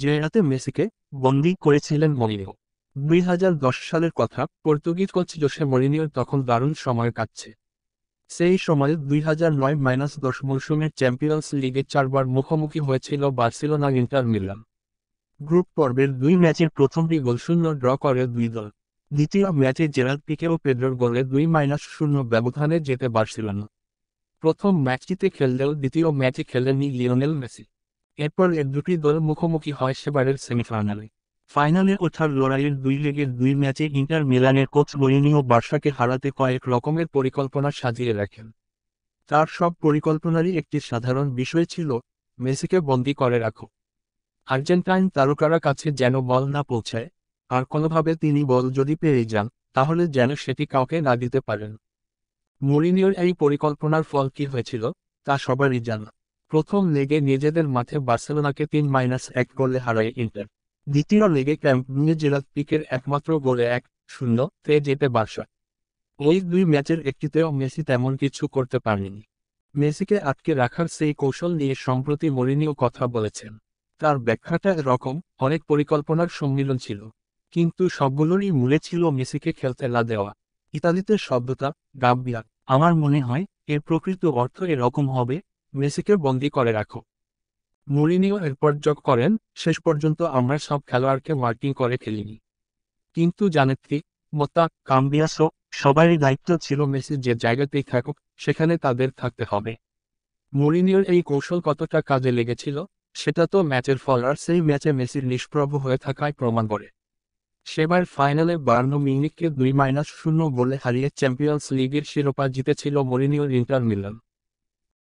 যে রাতে মেসিকে বন্দি করেছিলেন মরিনিও দুই হাজার দশ সালের কথা পর্তুগিজ কোচ জোসে মরিনিও তখন দারুণ সময় কাটছে সেই সময়ে দুই হাজার নয় মাইনাস দশ মৌসুমের চ্যাম্পিয়ন্স লিগে চারবার মুখোমুখি হয়েছিল বার্সিলোনা ইন্টার মিলান গ্রুপ পর্বের দুই ম্যাচের প্রথমটি গোল শূন্য ড্র করে দুই দল দ্বিতীয় ম্যাচে জেরাল পিকে ও পেড্রোর গোলে দুই মাইনাস শূন্য ব্যবধানে যেতে বার্সিলোনা প্রথম ম্যাচটিতে খেললেও দ্বিতীয় ম্যাচে খেলেননি লিওনেল মেসি এরপর এর দুটি দল মুখোমুখি হয় সেবারের সেমিফাইনালে ফাইনালে ওঠার লড়াইয়ের দুই লেগের দুই ম্যাচে ইন্টার মিলানের কোচ মরিনীয় বার্সাকে হারাতে কয়েক রকমের পরিকল্পনা সাজিয়ে রাখেন তার সব পরিকল্পনারই একটি সাধারণ বিষয় ছিল মেসিকে বন্দী করে রাখো আর্জেন্টাইন তারকারা কাছে যেন বল না পৌঁছায় আর কোনোভাবে তিনি বল যদি পেয়ে যান তাহলে যেন সেটি কাউকে না দিতে পারেন মরিনিয়র এই পরিকল্পনার ফল কি হয়েছিল তা সবারই জানা প্রথম লেগে নিজেদের মাঠে বার্সেলোনাকে তিন মাইনাস এক গোলে হারায় ইন্টার দ্বিতীয় লেগে ক্যাম্প জেলার পিকের একমাত্র গোলে এক শূন্য তে যেতে বার্সা ওই দুই ম্যাচের একটিতেও মেসি তেমন কিছু করতে পারেনি মেসিকে আটকে রাখার সেই কৌশল নিয়ে সম্প্রতি মরিনিও কথা বলেছেন তার ব্যাখ্যাটা এরকম অনেক পরিকল্পনার সম্মিলন ছিল কিন্তু সবগুলোরই মূলে ছিল মেসিকে খেলতে না দেওয়া ইতালিতে শব্দটা গাব্বিয়া আমার মনে হয় এর প্রকৃত অর্থ এরকম হবে মেসিকে বন্দি করে রাখো মরিনিও এরপর যোগ করেন শেষ পর্যন্ত আমরা সব খেলোয়াড়কে ওয়ার্কিং করে খেলিনি কিন্তু জানেত্রী মোতা কাম্বিয়াস সবারই দায়িত্ব ছিল মেসি যে জায়গাতেই থাকুক সেখানে তাদের থাকতে হবে মরিনিওর এই কৌশল কতটা কাজে লেগেছিল সেটা তো ম্যাচের ফল আর সেই ম্যাচে মেসির নিষ্প্রভ হয়ে থাকায় প্রমাণ করে সেবার ফাইনালে বার্নো মিউনিককে দুই মাইনাস শূন্য বলে হারিয়ে চ্যাম্পিয়ন্স লিগের শিরোপা জিতেছিল মরিনিওর ইন্টার মিলন